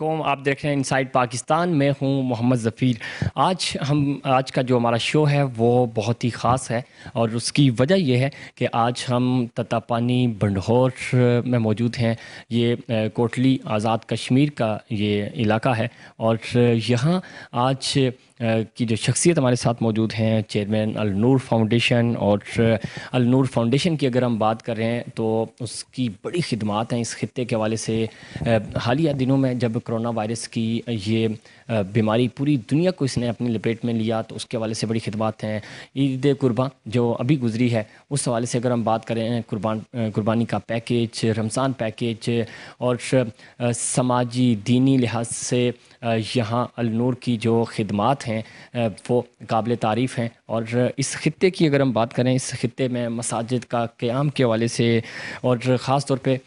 वालेकुम आप देख रहे हैं इनसाइड पाकिस्तान मैं हूं मोहम्मद ज़फ़ीर आज हम आज का जो हमारा शो है वो बहुत ही ख़ास है और उसकी वजह यह है कि आज हम ततापानी बंडहोर में मौजूद हैं ये कोटली आज़ाद कश्मीर का ये इलाका है और यहाँ आज की जो शख्सियत हमारे साथ मौजूद हैं चेयरमैन नूर फाउंडेशन और नूर फाउंडेशन की अगर हम बात करें तो उसकी बड़ी खदमात हैं इस खत्े के हवाले से हालिया दिनों में जब करोना वायरस की ये बीमारी पूरी दुनिया को इसने अपनी लपेट में लिया तो उसके हवाले से बड़ी खिदबात हैं ईद कुर्बान जो अभी गुजरी है उस हवाले से अगर हम बात करें कुर्बान कुर्बानी का पैकेज रमज़ान पैकेज और समाजी दीनी लिहाज से यहाँ अलनूर की जो खदमात हैं वो काबिल तारीफ़ हैं और इस खत्े की अगर हम बात करें इस खत्े में मसाजिद का क़्याम के हवाले से और ख़ास तौर पर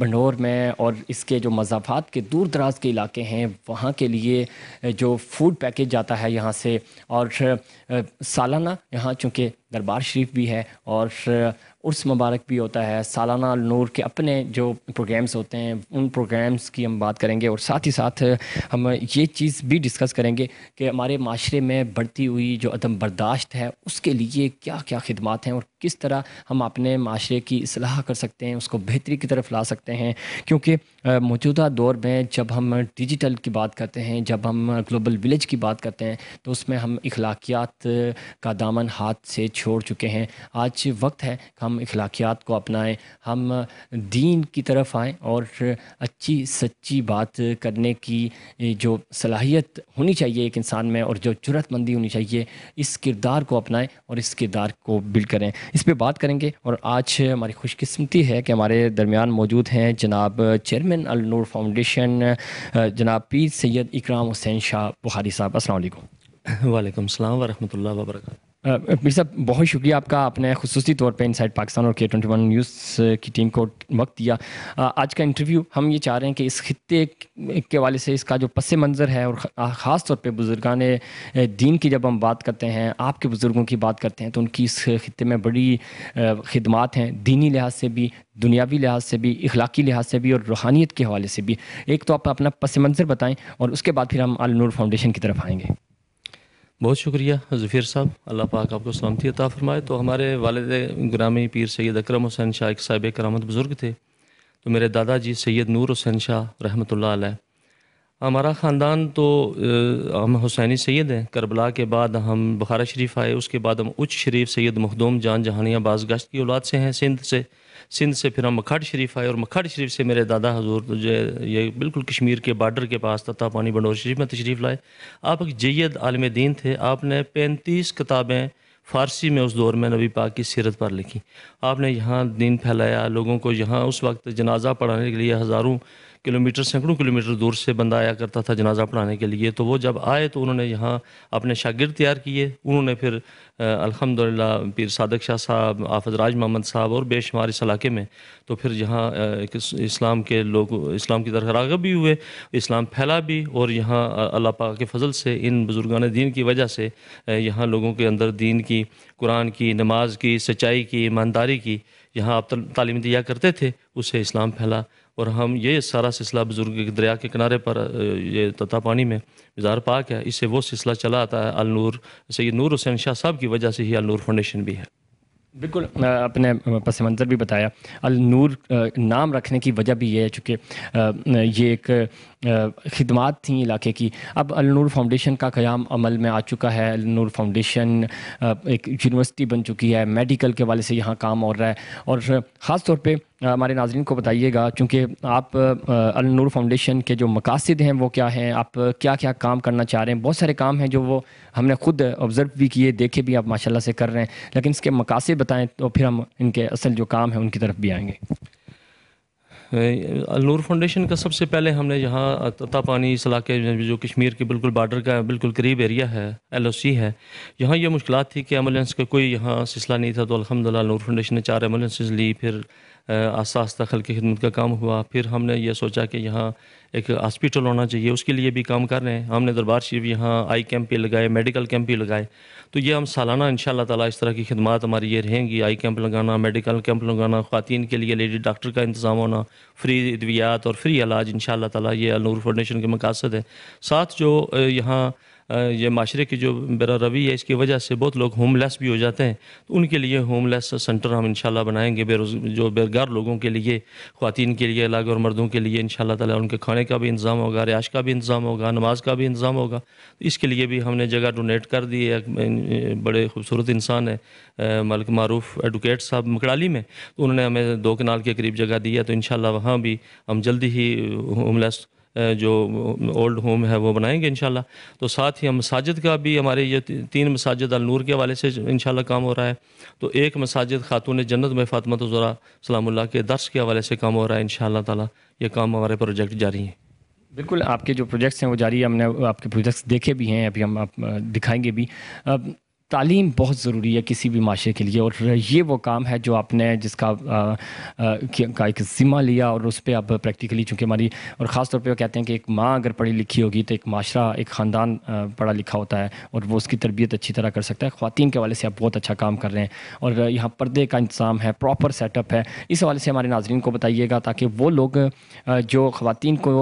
भंडोर में और इसके जो मजाफात के दूर दराज के इलाके हैं वहाँ के लिए लिए जो फूड पैकेज जाता है यहाँ से और सालाना यहाँ चूँकि दरबार शरीफ भी है और उर्स मुबारक भी होता है सालाना नूर के अपने जो प्रोग्राम्स होते हैं उन प्रोग्राम्स की हम बात करेंगे और साथ ही साथ हम ये चीज़ भी डिस्कस करेंगे कि हमारे माशरे में बढ़ती हुई जो अदम बर्दाश्त है उसके लिए क्या क्या खदमात हैं और किस तरह हम अपने माशरे की असलाह कर सकते हैं उसको बेहतरी की तरफ ला सकते हैं क्योंकि मौजूदा दौर में जब हम डिजिटल की बात करते हैं जब हम ग्लोबल विलेज की बात करते हैं तो उसमें हम इखलाकियात का दामन हाथ से छोड़ चुके हैं आज वक्त है हम हम अखलाकियात को अपनाएं हम दीन की तरफ आएँ और अच्छी सच्ची बात करने की जो सलाहियत होनी चाहिए एक इंसान में और जो जरूरतमंदी होनी चाहिए इस किरदार को अपनाएं और इस किरदार को बिल्ड करें इस पर बात करेंगे और आज हमारी खुशकस्मती है कि हमारे दरमियान मौजूद हैं जनाब चेयरमैन अलनूर फाउंडेशन जनाब पीर सैयद इकराम हुसैन शाह बुखारी साहब असल वालेकुम सलाम वरहमल वर्क मिर साहब बहुत शुक्रिया आपका आपने खसूसी तौर पे इनसाइड पाकिस्तान और के ट्वेंटी वन न्यूज़ की टीम को वक्त दिया आज का इंटरव्यू हम ये चाह रहे हैं कि इस खत्े के वाले से इसका जो पस मंज़र है और ख़ास तौर पे बुज़ुर्गान दीन की जब हम बात करते हैं आपके बुज़ुर्गों की बात करते हैं तो उनकी इस खत्े में बड़ी खदमात हैं दीनी लिहाज से भी दुनियावी लिहाज से भी इखलाकी लिहाज से भी और रूहानियत के हवाले से भी एक तो आप अपना पस मंज़र बताएँ और उसके बाद फिर हम आल नूर फाउंडेशन की तरफ आएँगे बहुत शुक्रिया ज़फ़ीर साहब अल्लाह पाक आपको सलामती अता फरमाए तो हमारे वालद ग्रामी पीर सैद अक्रम हुसैन शाह एक कर करामत बुज़ुर्ग थे तो मेरे दादाजी सैयद नूर हुसैन शाह रहमत आल हमारा ख़ानदान तो हम हुसैनी सैद हैं करबला के बाद हम बुखारा शरीफ आए उसके बाद हम उच्च शरीफ सैद मखदूम जान जहानिया बाज गश्त की औलाद से हैं सिंध से सिंध से फिर हम मखाड़ शरीफ आए और मखाड शरीफ से मेरे दादा हजूर जो ये बिल्कुल कश्मीर के बार्डर के पास तथा पानी बंडोर शरीफ में तशरीफ़ लाए आप एक जैद आलम दीन थे आपने पैंतीस किताबें फ़ारसी में उस दौर में नबी पाक की सीरत पर लिखी आपने यहाँ दीन फैलाया लोगों को यहाँ उस वक्त जनाजा पढ़ाने के लिए हज़ारों किलोमीटर सैकड़ों किलोमीटर दूर से बंदा आया करता था जनाजा पढ़ाने के लिए तो वो जब आए तो उन्होंने यहाँ अपने शागिर तैयार किए उन्होंने फिर अलहमदिल्ला पीर सादक शाह साहब आफज राज मोहम्मद साहब और बेशुमार इस इलाके में तो फिर यहाँ इस्लाम के लोग इस्लाम की तरफ रागब भी हुए इस्लाम फैला भी और यहाँ अल्लाह पाक के फजल से इन बुज़ुर्गान दीन की वजह से यहाँ लोगों के अंदर दीन की कुरान की नमाज की सच्चाई की ईमानदारी की यहाँ आप तालीम दिया करते थे उसे इस्लाम फैला और हम ये सारा सिलसिला बुजुर्ग दरिया के किनारे पर ये तथा पानी में मज़ार पाक है इससे वो सिलसिला चला आता है अलनूर सैद नूर हुसैन शाह साहब की वजह से ही अलनूर फाउंडेशन भी है बिल्कुल अपने पस मंज़र भी बताया नूर नाम रखने की वजह भी ये है चूँकि ये एक खदमात थी इलाके की अब अलनूर फाउंडेशन का क़्याम अमल में आ चुका है अलनूर फाउंडेशन एक यूनिवर्सिटी बन चुकी है मेडिकल के वाले से यहाँ काम हो रहा है और ख़ास तौर पे हमारे नाजरन को बताइएगा चूँकि आप अलनूर फाउंडेशन के जो मकासद हैं वो क्या हैं आप क्या क्या काम करना चाह रहे हैं बहुत सारे काम हैं जो वो हमने ख़ुद ऑब्ज़र्व भी किए देखे भी आप माशाला से कर रहे हैं लेकिन इसके मकासद बताएँ तो फिर हम इनके असल जो काम है उनकी तरफ भी आएँगे नूर फाउंडेशन का सबसे पहले हमने यहाँ ततापानी इस इलाके जो कश्मीर के बिल्कुल बार्डर का बिल्कुल करीब एरिया है एल ओ सी है यहाँ ये मुश्किल थी कि एम्बुलेंस का कोई यहाँ सिलसिला नहीं था तो अलहमदिल्ला नूर फाउंडेशन ने चार एम्बुलेंसेज ली फिर आस्ता खल की खिदमत का काम हुआ फिर हमने ये सोचा कि यहाँ एक हॉस्पिटल होना चाहिए उसके लिए भी काम कर रहे हैं हमने दरबार शरीफ यहाँ आई कैंप भी लगाए मेडिकल कैंप भी लगाए तो ये हम सालाना इन ताला इस तरह की खिदमत हमारी ये रहेंगी आई कैंप लगाना मेडिकल कैंप लगाना ख़वान के लिए लेडी डॉक्टर का इंतज़ाम होना फ्री अद्वियात और फ्री इलाज इन तला ये अनूर फाउंडेशन के मकासद है साथ जो यहाँ ये माशरे की जो मेरा रवि है इसकी वजह से बहुत लोग होमलेस भी हो जाते हैं तो उनके लिए होमलेस सेंटर हम इंशाल्लाह बनाएंगे बेरोज जो बेरोज़गार लोगों के लिए ख़वान के लिए अलग और मर्दों के लिए इन ताला उनके खाने का भी इंतज़ाम होगा रिहाइश का भी इंतज़ाम होगा नमाज का भी इंतज़ाम होगा तो इसके लिए भी हमने जगह डोनेट कर दी है बड़े खूबसूरत इंसान है मलिक मारूफ एडवोकेट साहब मकड़ाली में तो उन्होंने हमें दो कनाल के करीब जगह दी है तो इन वहाँ भी हम जल्दी ही होमलेस जो ओल्ड होम है वो बनाएंगे इन तो साथ ही हम मसाजिद का भी हमारे ये तीन मसाजिद अलनूर के हवाले से इन काम हो रहा है तो एक मसाजिद खातून जन्नत में फातमत तो ज़रा सलामुल्ला के दर्श के हवाले से काम हो रहा है इन ताला ये काम हमारे प्रोजेक्ट जारी हैं बिल्कुल आपके जो प्रोजेक्ट्स हैं वो जारी है हमने आपके प्रोजेक्ट्स देखे भी हैं अभी हम आप दिखाएंगे भी अब तालीम बहुत ज़रूरी है किसी भी माशरे के लिए और ये वो काम है जो आपने जिसका आ, आ, का एक ज़िम्मा लिया और उस पर आप प्रैक्टिकली चूँकि हमारी और ख़ास तौर पर वो कहते हैं कि एक माँ अगर पढ़ी लिखी होगी तो एक माशरा एक ख़ानदान पढ़ा लिखा होता है और वो उसकी तरबियत अच्छी तरह कर सकता है ख़वान के हवाले से आप बहुत अच्छा काम कर रहे हैं और यहाँ पर्दे का इंतज़ाम है प्रॉपर सेटअप है इस हवाले से हमारे नाजरन को बताइएगा ताकि वो लोग जो ख़वान को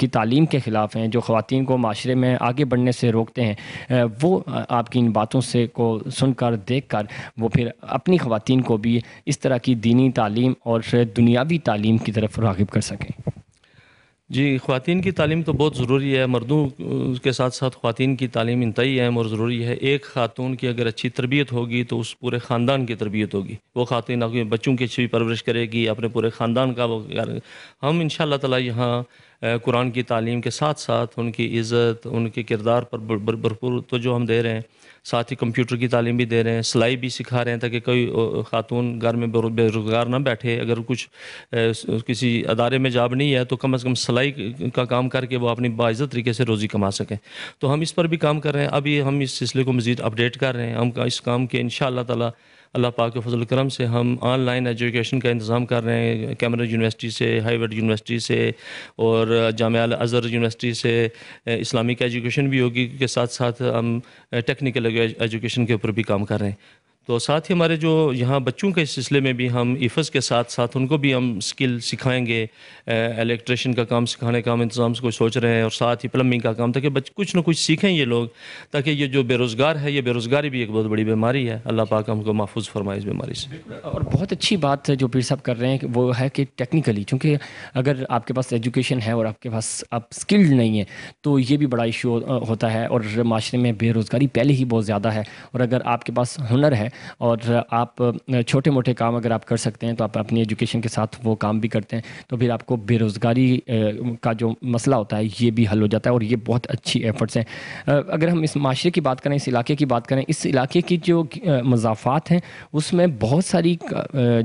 की तालीम के ख़िलाफ़ हैं जो ख़वान को माशरे में आगे बढ़ने से रोकते हैं वो आपकी इन बातों से को सुनकर देखकर वो फिर अपनी ख़वान को भी इस तरह की दीनी तालीम और दुनियावी तालीम की तरफ रागब कर सकें जी ख़वान की तालीम तो बहुत ज़रूरी है मर्दों के साथ साथ ख़वान की तालीम इनतई अहम और ज़रूरी है एक खातून की अगर अच्छी तरबियत होगी तो उस पूरे ख़ानदान की तरबियत होगी वो खातन अपने बच्चों की अच्छी परवरिश करेगी अपने पूरे ख़ानदान का वो हम इन शाह तला यहाँ कुरान की तालीम के साथ साथ उनकी इज़्ज़त उनके किरदार पर भरपूर तो जो हम दे रहे हैं साथ ही कंप्यूटर की तालीम भी दे रहे हैं सिलाई भी सिखा रहे हैं ताकि कोई ख़ातून घर में बेरोज़गार ना बैठे अगर कुछ किसी अदारे में जाब नहीं है तो कम अज़ कम सिलाई का काम करके वो अपनी बाज़त तरीके से रोज़ी कमा सकें तो हम इस पर भी काम कर रहे हैं अभी हम इस सिलसिले को मज़ीद अपडेट कर रहे हैं हम इस काम के इन ताला अल्लाह पाक के फजल करम से हम ऑनलाइन एजुकेशन का इंतज़ाम कर रहे हैं कैमर यूनिवर्सिटी से हाईवर्ड यूनिवर्सिटी से और जाम अज़हर यूनिवर्सिटी से इस्लामिक uh, एजुकेशन भी होगी के साथ साथ हम टेक्निकल uh, एजुकेशन के ऊपर भी काम कर रहे हैं तो साथ ही हमारे जो यहाँ बच्चों के सिलसिले में भी हम इफ़ज़ के साथ साथ उनको भी हम स्किल सिखाएंगे इलेक्ट्रिशन का काम सिखाने का हम इंतज़ाम को सोच रहे हैं और साथ ही प्लम्बिंग का काम ताकि बच्चे कुछ ना कुछ सीखें ये लोग ताकि ये जो बेरोज़गार है ये बेरोज़गारी भी एक बहुत बड़ी बीमारी है अल्लाह पाक हमको महफूज फरमाए इस बीमारी से और बहुत अच्छी बात जो पीर साहब कर रहे हैं वो है कि टेक्निकली चूँकि अगर आपके पास एजुकेशन है और आपके पास आप स्किल्ड नहीं है तो ये भी बड़ा इशू होता है और माशरे में बेरोज़गारी पहले ही बहुत ज़्यादा है और अगर आपके पास हुनर है और आप छोटे मोटे काम अगर आप कर सकते हैं तो आप अपनी एजुकेशन के साथ वो काम भी करते हैं तो फिर आपको बेरोज़गारी का जो मसला होता है ये भी हल हो जाता है और ये बहुत अच्छी एफर्ट्स हैं अगर हम इस माशरे की बात करें इस इलाके की बात करें इस इलाके की जो मजाफात हैं उसमें बहुत सारी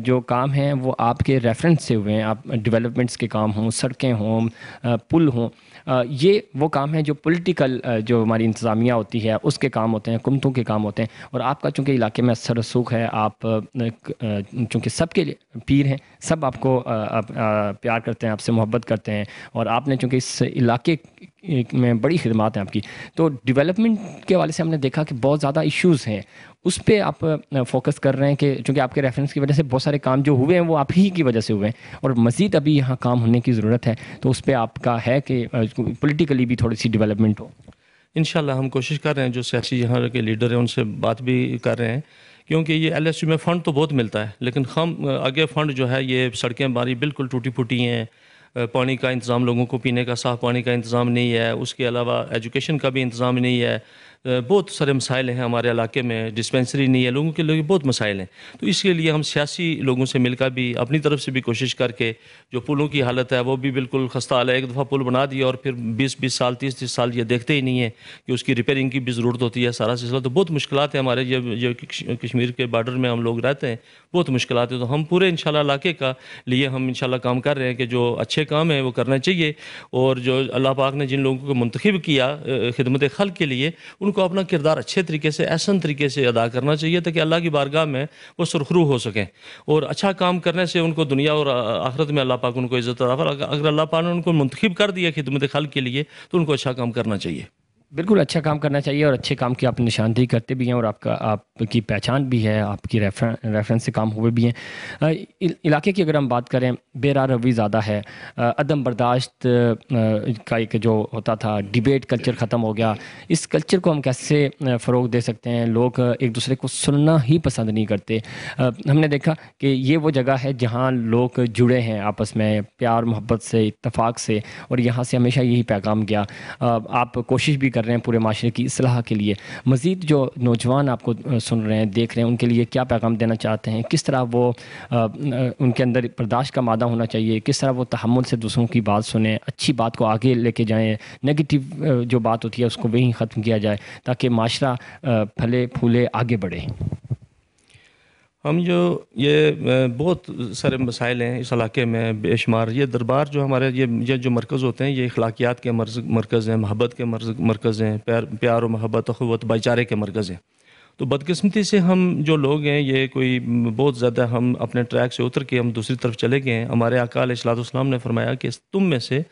जो काम हैं वो आपके रेफरेंस से हुए हैं आप डिवेलपमेंट्स के काम हों सड़कें हों पुल हों ये वो काम है जो पॉलिटिकल जो हमारी इंतज़ामिया होती है उसके काम होते हैं कुमतों के काम होते हैं और आपका चूँकि इलाके में असर रसूख है आप चूँकि सबके पीर हैं सब आपको प्यार करते हैं आपसे मोहब्बत करते हैं और आपने चूँकि इस इलाके में बड़ी खदमात हैं आपकी तो डेवलपमेंट के वाले से हमने देखा कि बहुत ज़्यादा इश्यूज़ हैं उस पर आप फोकस कर रहे हैं कि चूँकि आपके रेफरेंस की वजह से बहुत सारे काम जो हुए हैं वो आप ही की वजह से हुए हैं और मज़ीद अभी यहाँ काम होने की ज़रूरत है तो उस पर आपका है कि पोलिटिकली भी थोड़ी सी डिवेलपमेंट हो इन हम कोशिश कर रहे हैं जो सियासी यहाँ के लीडर हैं उनसे बात भी कर रहे हैं क्योंकि ये एल में फ़ंड तो बहुत मिलता है लेकिन हम आगे फ़ंड जो है ये सड़कें बारी बिल्कुल टूटी फूटी हैं पानी का इंतज़ाम लोगों को पीने का साफ़ पानी का इंतज़ाम नहीं है उसके अलावा एजुकेशन का भी इंतज़ाम नहीं है बहुत सारे मसाइल हैं हमारे इलाके में डिस्पेंसरी नहीं है लोगों के लिए बहुत मसाइल हैं तो इसके लिए हम सियासी लोगों से मिलकर भी अपनी तरफ से भी कोशिश करके जो पुलों की हालत है वो भी बिल्कुल खस्ता हाल है एक दफ़ा पुल बना दिया और फिर बीस बीस साल तीस तीस साल ये देखते ही नहीं है कि उसकी रिपेयरिंग की भी ज़रूरत होती है सारा सिलसिला तो बहुत मुश्किल है हमारे जब जो कश्मीर के बॉर्डर में हम लोग रहते हैं बहुत मुश्किल है तो हम पूरे इन इलाके का लिए हम इन काम कर रहे हैं कि जो अच्छे काम हैं वो करना चाहिए और जो अल्लाह पाक ने जिन लोगों को मंतखब किया खिदमत खल के लिए उन को अपना किरदार अच्छे तरीके से ऐसा तरीके से अदा करना चाहिए ताकि अल्लाह की बारगाह में वो सुरखरू हो सकें और अच्छा काम करने से उनको दुनिया और आखरत में अल्लाह पाक उनको इज़्ज़त अगर अल्लाह पाक ने उनको मुंतखब कर दिया खिदमत खल के लिए तो उनको अच्छा काम करना चाहिए बिल्कुल अच्छा काम करना चाहिए और अच्छे काम की आप निशानदेही करते भी हैं और आपका आपकी पहचान भी है आपकी रेफरें, रेफरेंस से काम हुए भी हैं इलाके की अगर हम बात करें बेरा रवि ज़्यादा है अदम बर्दाश्त का एक जो होता था डिबेट कल्चर ख़त्म हो गया इस कल्चर को हम कैसे फ़रोग दे सकते हैं लोग एक दूसरे को सुनना ही पसंद नहीं करते हमने देखा कि ये वो जगह है जहाँ लोग जुड़े हैं आपस में प्यार मोहब्बत से इतफाक़ से और यहाँ से हमेशा यही पैगाम गया आप कोशिश भी कर कर रहे हैं पूरे माशरे की असलाह के लिए मज़ीद जो नौजवान आपको सुन रहे हैं देख रहे हैं उनके लिए क्या पैगाम देना चाहते हैं किस तरह वो आ, उनके अंदर बर्दाश्त का मादा होना चाहिए किस तरह वो तहमुल से दूसरों की बात सुने अच्छी बात को आगे लेके जाएँ नेगेटिव जो बात होती है उसको वहीं ख़त्म किया जाए ताकि माशरा फले फूले आगे बढ़े हम जो ये बहुत सारे मसाइल हैं इस इलाके में बेशुमार ये दरबार जो हमारे ये ये जो मरकज़ होते हैं ये अखलाकियात के मरकज़ हैं महबत के मरकज़ हैं प्यार प्यार और महबत अखवत भाईचारे के मरकज़ हैं तो बदकस्मती से हम जो लोग हैं ये कोई बहुत ज़्यादा हम अपने ट्रैक से उतर के हम दूसरी तरफ चले गए हैं हमारे अकाल सलाम ने फरमाया कि तुम में से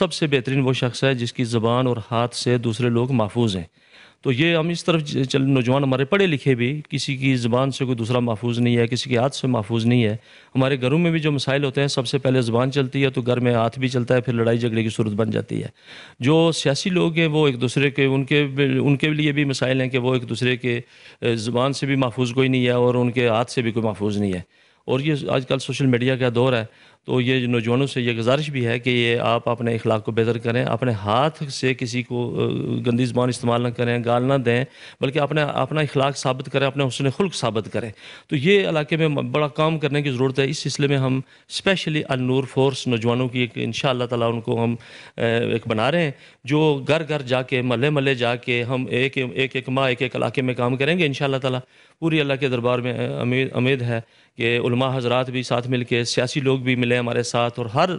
सबसे बेहतरीन वो शख्स है जिसकी ज़बान और हाथ से दूसरे लोग महफूज हैं तो ये हम इस तरफ चल नौजवान हमारे पढ़े लिखे भी किसी की ज़बान से कोई दूसरा महफूज नहीं है किसी के हाथ से महफूज नहीं है हमारे घरों में भी जो मसाइल होते हैं सबसे पहले ज़बान चलती है तो घर में हाथ भी चलता है फिर लड़ाई झगड़े की सूरत बन जाती है जो सियासी लोग हैं वो एक दूसरे के उनके उनके लिए भी मसाइल हैं कि वो एक दूसरे के ज़बान से भी महफूज कोई नहीं है और उनके हाथ से भी कोई महफूज नहीं है और ये आजकल सोशल मीडिया का दौर है तो ये नौजवानों से ये गुजारिश भी है कि ये आप अपने अखलाक को बेहतर करें अपने हाथ से किसी को गंदी ज़बान इस्तेमाल ना करें गाल ना दें बल्कि अपने अपना इखलाक साबित करें अपने हसन खुल्क साबित करें तो ये इलाके में बड़ा काम करने की ज़रूरत है इस सिलसिले में हम स्पेशली अनूर फोर्स नौजवानों की एक इन ताला उनको हम एक बना रहे हैं जो घर घर जाके मल्ले जा जाके हम एक एक एक माह एक एक इलाके में काम करेंगे इन शाह पूरी अल्लाह के दरबार में अमीद है कि उलमा हजरात भी साथ मिल के सियासी लोग भी मिले हमारे साथ और हर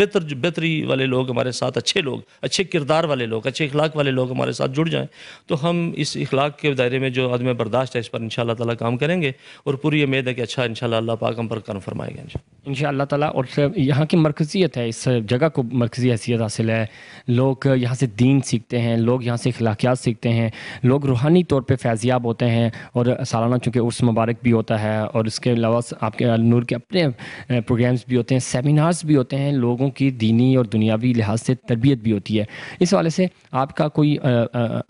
बेहतर बेहतरी वाले लोग हमारे साथ अच्छे लोग अच्छे किरदार वाले लोग अच्छे इखलाक वाले लोग हमारे साथ जुड़ जाएँ तो हम इस इखलाक के दायरे में जो आदमी बर्दाश्त है इस पर इन ताला काम करेंगे और पूरी उम्मीद है कि अच्छा इन अल्लाह पाक हम पर कर्म फरमाएगा इन शाह तला और यहाँ की मरकजियत है इस जगह को मरकजी हैसियत हासिल है लोग यहाँ से दीन सीखते हैं लोग यहाँ से अखलाकियात सीखते हैं लोग रूहानी तौर पर फैजियाब होते हैं और सालाना चूँकि उर्स मुबारक भी होता है और इसके अलावा बहुत आपके नूर के अपने प्रोग्राम्स भी होते हैं सेमिनार्स भी होते हैं लोगों की दीनी और दुनियावी लिहाज से तरबियत भी होती है इस वाले से आपका कोई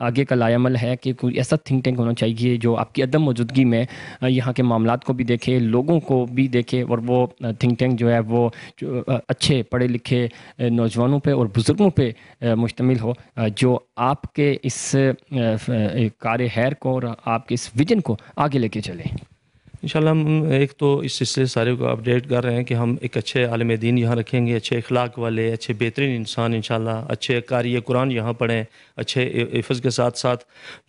आगे का लायामल है कि कोई ऐसा थिंक टैंक होना चाहिए जो आपकी अदम मौजूदगी में यहाँ के मामला को भी देखे लोगों को भी देखे और वो थिंक टैंक जो है वो जो अच्छे पढ़े लिखे नौजवानों पर और बुज़ुर्गों पर मुश्तमिल हो जो आपके इस कार हैर को और आपके इस विजन को आगे लेके चले इंशाल्लाह हम एक तो इस सिलसिले सारे को अपडेट कर रहे हैं कि हम एक अच्छे आलम दीन यहाँ रखेंगे अच्छे अखलाक वाले अच्छे बेहतरीन इंसान इन अच्छे कारी कुरान यहाँ पढ़ें अच्छे हिफज के साथ साथ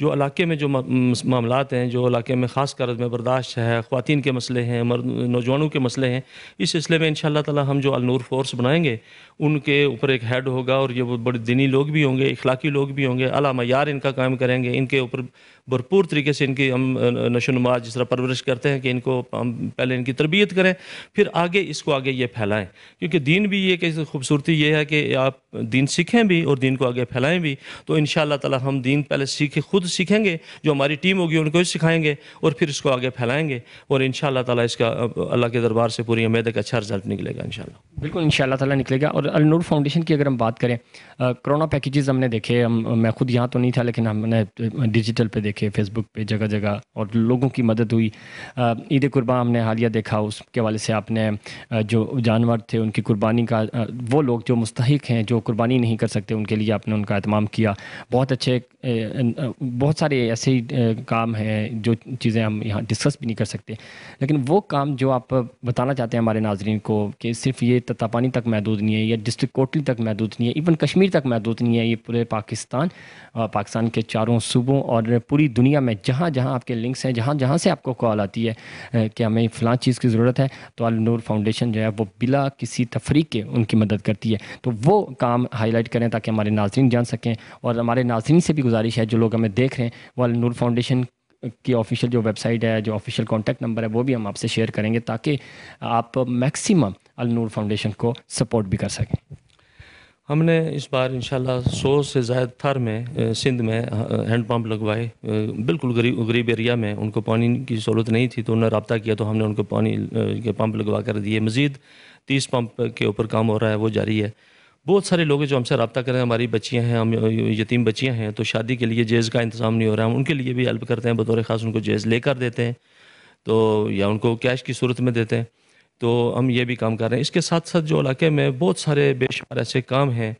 जो इलाके में जो मामला हैं जो इलाके में ख़ास कर में बर्दाश्त है खुवान के मसले हैं मर नौजवानों के मसले हैं इस सिलसिले में इन तला हम जो अनूर फोर्स बनाएंगे उनके ऊपर एक हेड होगा और ये बड़े दिनी लोग भी होंगे इखलाकी लोग भी होंगे अला मैार इनका काम करेंगे इनके ऊपर भरपूर तरीके से इनकी हम नशोनुमा जिस तरह परवरिश करते हैं कि इनको हम पहले इनकी तरबियत करें फिर आगे इसको आगे ये फैलाएं क्योंकि दीन भी ये कैसे खूबसूरती ये है कि आप दीन सीखें भी और दीन को आगे फैलाएं भी तो इन ताला हम दीन पहले सीखे खुद सीखेंगे जो हमारी टीम होगी उनको सिखाएंगे और फिर इसको आगे फैलाएँगे और इन ताला इसका अल्लाह के दरबार से पूरी उम्मीद है अच्छा रिजल्ट निकलेगा इन बिल्कुल इन ताला निकलेगा और अलनूर फाउंडेशन की अगर हम बात करें करोना पैकेजेज़ हमने देखे हम मैं खुद यहाँ तो नहीं था लेकिन हमने डिजिटल पर देखे रखे फेसबुक पे जगह जगह और लोगों की मदद हुई ईद कुर्बान हमने हालिया देखा उसके वाले से आपने जो जानवर थे उनकी कुर्बानी का वो लोग जो मुस्तक हैं जो कुर्बानी नहीं कर सकते उनके लिए आपने उनका अहतमाम किया बहुत अच्छे बहुत सारे ऐसे काम हैं जो चीज़ें हम यहाँ डिस्कस भी नहीं कर सकते लेकिन वो काम जो आप बताना चाहते हैं हमारे नाजरन को कि सिर्फ ये तत्तापानी तक महदूद नहीं है या डिस्ट्रिक्ट कोटली तक महदूद नहीं है इवन कश्मीर तक महदूद नहीं है ये पूरे पाकिस्तान पाकिस्तान के चारों सूबों और पूरी पूरी दुनिया में जहाँ जहाँ आपके लिंक्स हैं जहाँ जहाँ से आपको कॉल आती है कि हमें फ़लाँ चीज़ की ज़रूरत है तो अल नूर फाउंडेशन जो है वो बिला किसी तफरीक के उनकी मदद करती है तो वो काम हाईलाइट करें ताकि हमारे नाजरन जान सकें और हमारे नाजरन से भी गुजारिश है जो लोग हमें देख रहे हैं वो अलनूर फाउंडेशन की ऑफिशियल जो वेबसाइट है जो ऑफिशियल कॉन्टैक्ट नंबर है वो भी हम आपसे शेयर करेंगे ताकि आप मैक्सिमम अलनूर फाउंडेशन को सपोर्ट भी कर सकें हमने इस बार इंशाल्लाह सौ से ज़ायद थर में सिंध में हैंड पम्प लगवाए बिल्कुल गरीब गरीब एरिया में उनको पानी की सहूलत नहीं थी तो उन्होंने रबता किया तो हमने उनको पानी के पंप लगवा कर दिए मज़ीद तीस पम्प के ऊपर काम हो रहा है वो जारी है बहुत सारे लोग जो हमसे रबता करें हमारी बच्चियाँ हैं हम यतीम बच्चियाँ हैं तो शादी के लिए जेज़ का इंतज़ाम नहीं हो रहा है उनके लिए भी हेल्प करते हैं बतौर ख़ास उनको ले लेकर देते हैं तो या उनको कैश की सूरत में देते हैं तो हम ये भी काम कर रहे हैं इसके साथ साथ जो इलाके में बहुत सारे बेशुमार ऐसे काम हैं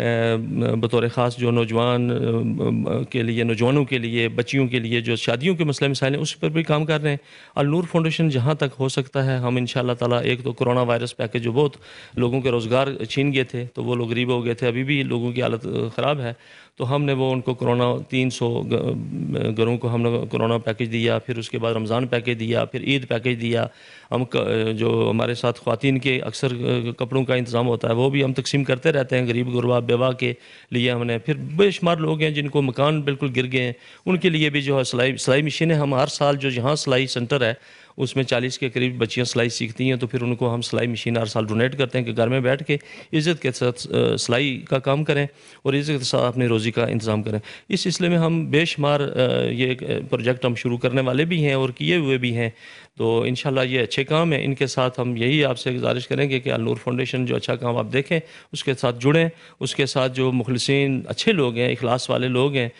बतौर ख़ास जो नौजवान के लिए नौजवानों के लिए बच्चियों के लिए जो शादियों के मसले मसाइल हैं उस पर भी काम कर रहे हैं अलनूर फाउंडेशन जहाँ तक हो सकता है हम इन शाह एक तो कोरोना वायरस पैकेज जो बहुत लोगों के रोज़गार छीन गए थे तो वो लोग गरीब हो गए थे अभी भी लोगों की हालत ख़राब है तो हमने वो उनको कोरोना तीन सौ घरों को हमने कोरोना पैकेज दिया फिर उसके बाद रमज़ान पैकेज दिया फिर ईद पैकेज दिया हम जो हमारे साथ खुवान के अक्सर कपड़ों का इंतज़ाम होता है वो भी हम तकसीम करते रहते हैं गरीब गुरबा बेवा के लिए हमने फिर बेशुमार लोग हैं जिनको मकान बिल्कुल गिर गए हैं उनके लिए भी जो है सिलाई सिलाई मशीनें हम हर साल जो यहाँ सिलाई सेंटर है उसमें चालीस के करीब बच्चियाँ सिलाई सीखती हैं तो फिर उनको हम सिलाई मशीन हर साल डोनेट करते हैं कि घर में बैठ के इज़्ज़त के साथ सिलाई का काम करें और इज़्ज़त के साथ अपनी रोज़ी का इंतज़ाम करें इस सिलसिले में हम बेशुमार ये प्रोजेक्ट हम शुरू करने वाले भी हैं और किए हुए भी हैं तो इन ये अच्छे काम है इनके साथ हम यही आपसे गुजारिश करेंगे कि अनूर फाउंडेशन जो अच्छा काम आप देखें उसके साथ जुड़ें उसके साथ जो मुखलसिन अच्छे लोग हैं अखलास वाले लोग हैं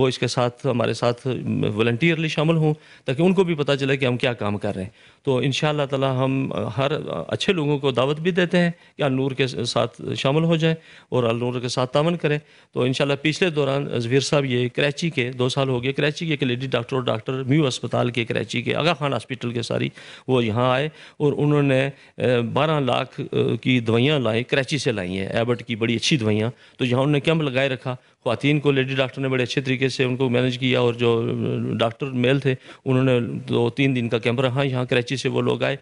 वो इसके साथ हमारे साथ वॉल्टियरली शामिल हों ताकि उनको भी पता चले कि हम क्या काम कर रहे हैं तो इन ताला हम हर अच्छे लोगों को दावत भी देते हैं कि अनूर के साथ शामिल हो जाएं और अनूर के साथ तावन करें तो इन पिछले दौरान जवीर साहब ये कराची के दो साल हो गए कराची के एक लेडी डॉक्टर और डॉक्टर म्यू अस्पताल के कराची के आगा खान हॉस्पिटल के सारी वो यहाँ आए और उन्होंने बारह लाख की दवाइयाँ लाएँ कराची से लाई हैं एबर्ट की बड़ी अच्छी दवाइयाँ तो यहाँ उन्होंने कैंप लगाए रखा खातन को लेडी डॉक्टर ने बड़े अच्छे तरीके से उनको मैनेज किया और जो डॉक्टर मेल थे उन्होंने दो तीन दिन का कैंप तरह यहाँ कराची से वो लोग आए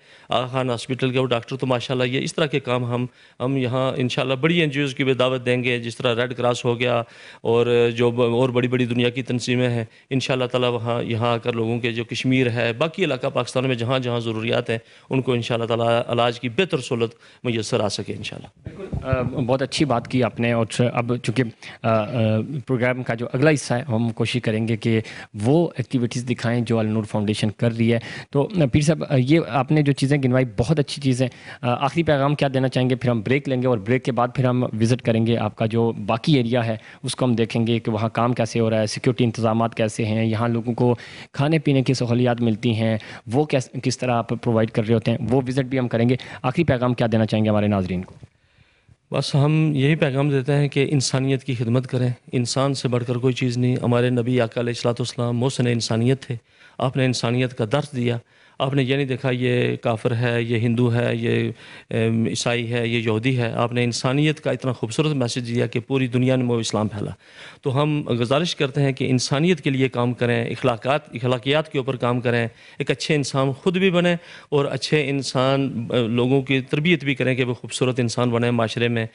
खान हॉस्पिटल के वो डॉक्टर तो माशाल्लाह ये इस तरह के काम हम हम यहाँ इन बड़ी एन की भी दावत देंगे जिस तरह रेड क्रॉस हो गया और जो और बड़ी बड़ी दुनिया की तनसीमें हैं इन ताला वहाँ यहाँ आकर लोगों के जो कश्मीर है बाकी इलाका पाकिस्तान में जहाँ जहाँ ज़रूरियात हैं उनको इन ताला इलाज की बेहतर सहूलत मैसर आ सके इन शाला बहुत अच्छी बात की आपने और अब चूँकि प्रोग्राम का जो अगला हिस्सा है हम कोशिश करेंगे कि वो एक्टिविटीज़ दिखाएँ जो अलनूर फाउंडेशन कर रही है तो पीर साहब ये आपने जो चीज़ें गिनवाई बहुत अच्छी चीज़ें आखिरी पैगाम क्या देना चाहेंगे फिर हम ब्रेक लेंगे और ब्रेक के बाद फिर हम विज़िट करेंगे आपका जो बाकी एरिया है उसको हम देखेंगे कि वहाँ काम कैसे हो रहा है सिक्योरिटी इंतजाम कैसे हैं यहाँ लोगों को खाने पीने की सहूलियात मिलती हैं वो कैस किस तरह आप प्रोवाइड कर रहे होते हैं वो विज़िट भी हम करेंगे आखिरी पैगाम क्या देना चाहेंगे हमारे नाजरन को बस हम यही पैगाम देते हैं कि इंसानियत की खिदमत करें इंसान से बढ़कर कोई चीज़ नहीं हमारे नबी आका सलाम मोहसन इंसानियत थे आपने इंसानियत का दर्द दिया आपने ये नहीं देखा ये काफिर है ये हिंदू है ये ईसाई है ये यहूदी है आपने इंसानियत का इतना खूबसूरत मैसेज दिया कि पूरी दुनिया में वो इस्लाम फैला तो हम गुजारिश करते हैं कि इंसानियत के लिए काम करें अखलाकत अखलाकियात के ऊपर काम करें एक अच्छे इंसान ख़ुद भी बने और अच्छे इंसान लोगों की तरबियत भी करें कि वो खूबसूरत इंसान बने माशरे में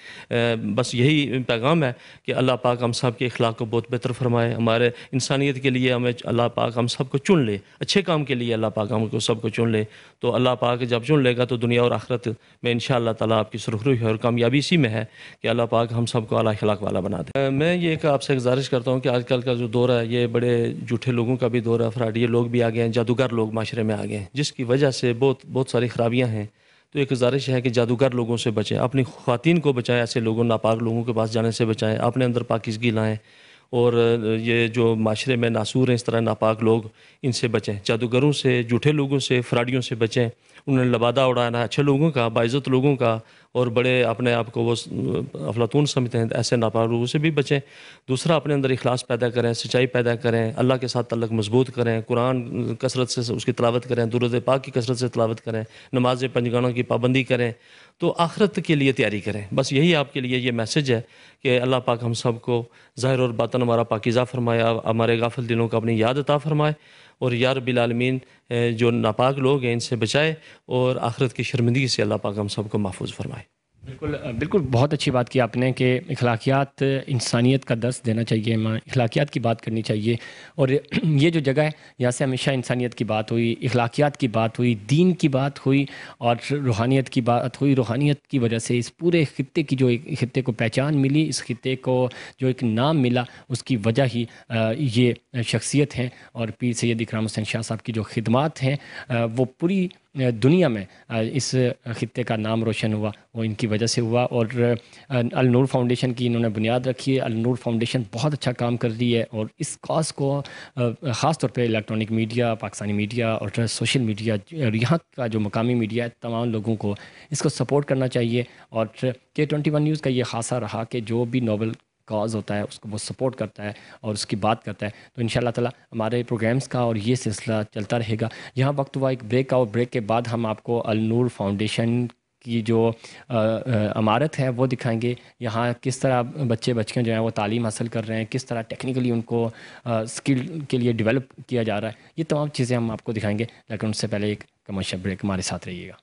बस यही पैगाम है कि अल्लाह पाक हम सब के अखलाक को बहुत बेहतर फरमाए हमारे इंसानियत के लिए हमें अल्लाह पाक हम सब को चुन ले अच्छे काम के लिए अल्लाह पाक हमको सब सबको चुन ले तो अल्लाह पाक जब चुन लेगा तो दुनिया और आखरत में इन तला आपकी सुरखरू है और कामयाबी इसी में है कि अल्लाह पाक हम सबको अला खिलाक वाला बना दे मैं ये आपसे गुजारिश करता हूँ कि आजकल का जो दौर है ये बड़े जूठे लोगों का भी दौर है फ्राडिये लोग भी आ गए हैं जादूगर लोग माशरे में आ गए हैं जिसकी वजह से बहुत बहुत सारी खराबियाँ हैं तो एक गुजारिश है कि जादूगर लोगों से बचें अपनी खातन को बचाएं ऐसे लोगों नापाक लोगों के पास जाने से बचाएं अपने अंदर पाकिजगी लाएँ और ये जो माशरे में नासूर हैं इस तरह नापाक लोग इनसे बचें जादूगरों से जूठे लोगों से फ्राडियों से बचें उन्होंने लबादा उड़ाना अच्छे लोगों का बाइज़त लोगों का और बड़े अपने आप को वो अफलातून समझते हैं ऐसे नापाक लोगों से भी बचें दूसरा अपने अंदर अखलास पैदा करें सिंचाई पैदा करें अल्लाह के साथ तलक मजबूत करें कुरान कसरत से उसकी तलावत करें दुरुद पाक की कसरत से तलावत करें नमाज पंजगानों की पाबंदी करें तो आखरत के लिए तैयारी करें बस यही आपके लिए ये मैसेज है कि अल्लाह पाक हम सब को ज़ाहिर और बातन हमारा पाकिज़ा फरमाया हमारे गाफिल दिलों को अपनी याद अता फरमाए और यार बिलालमीन जो नापाक लोग हैं इनसे बचाए और आखरत की शर्मिंदगी से अल्लाह पाक हम सबको महफूज फरमाए बिल्कुल बिल्कुल बहुत अच्छी बात की आपने कि अखलाकियात इंसानियत का दर्स देना चाहिए अखलाकियात की बात करनी चाहिए और ये जो जगह है यहाँ से हमेशा इंसानियत की बात हुई अखलाकियात की बात हुई दीन की बात हुई और रूहानियत की बात हुई रूहानियत की वजह से इस पूरे खत्े की जो एक खत्े को पहचान मिली इस खत्े को जो एक नाम मिला उसकी वजह ही ये शख्सियत हैं और पीर सैद इकराम हुसैन शाह साहब की जो खदमात हैं वो पूरी दुनिया में इस ख़त्े का नाम रोशन हुआ वो इनकी वजह से हुआ और नूर फाउंडेशन की इन्होंने बुनियाद रखी है नूर फाउंडेशन बहुत अच्छा काम कर रही है और इस कॉज को ख़ास तौर पे इलेक्ट्रॉनिक मीडिया पाकिस्तानी मीडिया और सोशल मीडिया और यहाँ का जो मकामी मीडिया है तमाम लोगों को इसको सपोर्ट करना चाहिए और के ट्वेंटी वन न्यूज़ का ये खासा रहा कि जो भी नावल कॉज होता है उसको वो सपोर्ट करता है और उसकी बात करता है तो इन ताला हमारे प्रोग्राम्स का और ये सिलसिला चलता रहेगा यहाँ वक्त हुआ एक ब्रेक का और ब्रेक के बाद हम आपको अलनूर फाउंडेशन की जो अमारत है वो दिखाएंगे यहाँ किस तरह बच्चे बच्चियाँ जो हैं वो तालीम हासिल कर रहे हैं किस तरह टेक्निकली उनको स्किल के लिए डेवलप किया जा रहा है ये तमाम चीज़ें हम आपको दिखाएंगे लेकिन उससे पहले एक कमर्शियल ब्रेक हमारे साथ रहिएगा